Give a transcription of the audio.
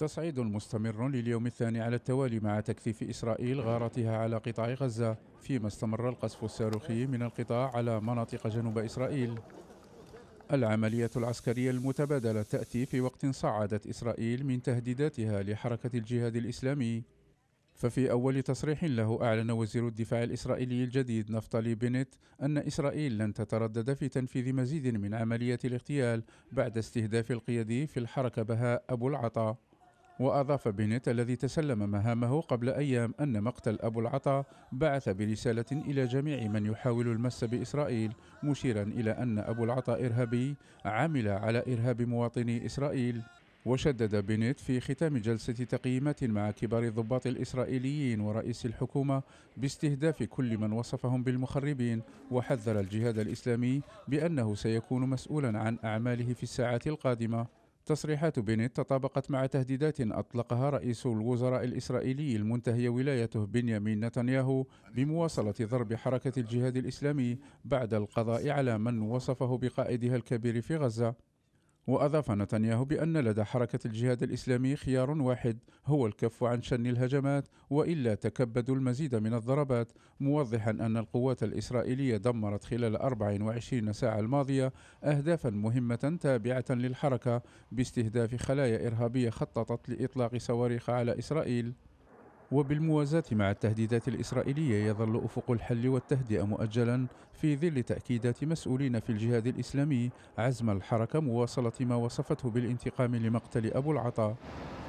تصعيد مستمر لليوم الثاني على التوالي مع تكثيف إسرائيل غارتها على قطاع غزة فيما استمر القصف الصاروخي من القطاع على مناطق جنوب إسرائيل العملية العسكرية المتبادلة تأتي في وقت صعدت إسرائيل من تهديداتها لحركة الجهاد الإسلامي ففي أول تصريح له أعلن وزير الدفاع الإسرائيلي الجديد نفتالي بنت أن إسرائيل لن تتردد في تنفيذ مزيد من عمليات الاغتيال بعد استهداف القيادي في الحركة بهاء أبو العطا وأضاف بنت الذي تسلم مهامه قبل أيام أن مقتل أبو العطا بعث برسالة إلى جميع من يحاول المس بإسرائيل مشيرا إلى أن أبو العطا إرهابي عمل على إرهاب مواطني إسرائيل وشدد بنت في ختام جلسة تقييمات مع كبار الضباط الإسرائيليين ورئيس الحكومة باستهداف كل من وصفهم بالمخربين وحذر الجهاد الإسلامي بأنه سيكون مسؤولا عن أعماله في الساعات القادمة تصريحات بنت تطابقت مع تهديدات أطلقها رئيس الوزراء الإسرائيلي المنتهي ولايته بنيامين نتنياهو بمواصلة ضرب حركة الجهاد الإسلامي بعد القضاء على من وصفه بقائدها الكبير في غزة وأضاف نتنياهو بأن لدى حركة الجهاد الإسلامي خيار واحد هو الكف عن شن الهجمات وإلا تكبدوا المزيد من الضربات موضحا أن القوات الإسرائيلية دمرت خلال 24 ساعة الماضية أهدافا مهمة تابعة للحركة باستهداف خلايا إرهابية خططت لإطلاق صواريخ على إسرائيل وبالموازاة مع التهديدات الإسرائيلية يظل أفق الحل والتهدئة مؤجلا في ظل تأكيدات مسؤولين في الجهاد الإسلامي عزم الحركة مواصلة ما وصفته بالانتقام لمقتل أبو العطاء